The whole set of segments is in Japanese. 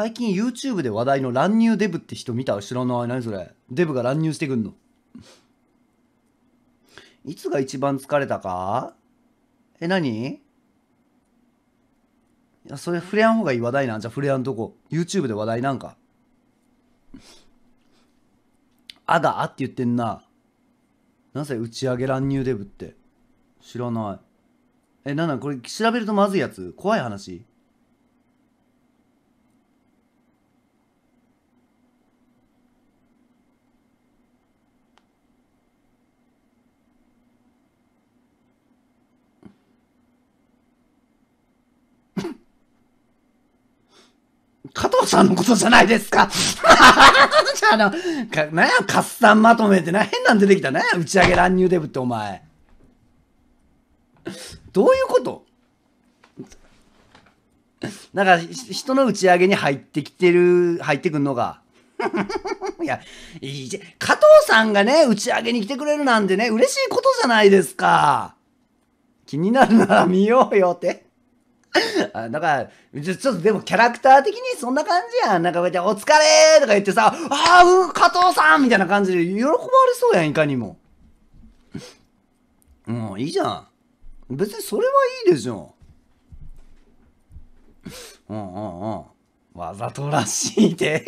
最近 YouTube で話題の乱入デブって人見た知らない。何それ。デブが乱入してくんの。いつが一番疲れたかえ、何いや、それ触れあん方がいい話題なんじゃ、触れあんとこ。YouTube で話題なんか。あがあって言ってんな。なぜ打ち上げ乱入デブって。知らない。え、なんなんこれ調べるとまずいやつ怖い話加藤さんのことじゃないですかじゃあの、か、なんや、カスタンまとめってな、変なん出てきたね。打ち上げ乱入デブってお前。どういうことなんか人の打ち上げに入ってきてる、入ってくんのが。いや、いいじゃ、加藤さんがね、打ち上げに来てくれるなんてね、嬉しいことじゃないですか。気になるなら見ようよって。あだから、ちょっとでもキャラクター的にそんな感じやん。なんかこうやって、お疲れとか言ってさ、ああ、うん、加藤さんみたいな感じで喜ばれそうやん、いかにも。もうん、いいじゃん。別にそれはいいでしょ。うんうんうん。わざとらしいで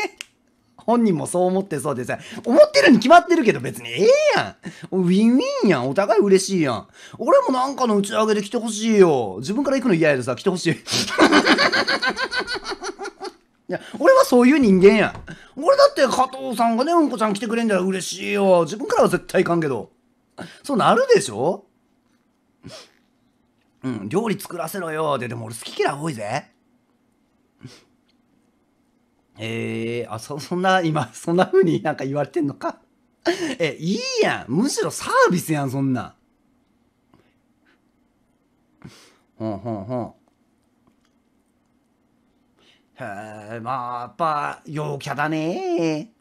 本人もそう思ってそうでさ、思ってるに決まってるけど別にええやん。ウィンウィンやん。お互い嬉しいやん。俺もなんかの打ち上げで来てほしいよ。自分から行くの嫌やでさ、来てほしい。いや、俺はそういう人間やん。俺だって加藤さんがね、うんこちゃん来てくれんだら嬉しいよ。自分からは絶対行かんけど。そうなるでしょうん、料理作らせろよ。で、でも俺好き嫌い多いぜ。ええあ、そ、そんな、今、そんな風になんか言われてんのかえ、いいやん。むしろサービスやん、そんなん。ほんほんほん。へえ、まあ、やっぱ、陽キャだね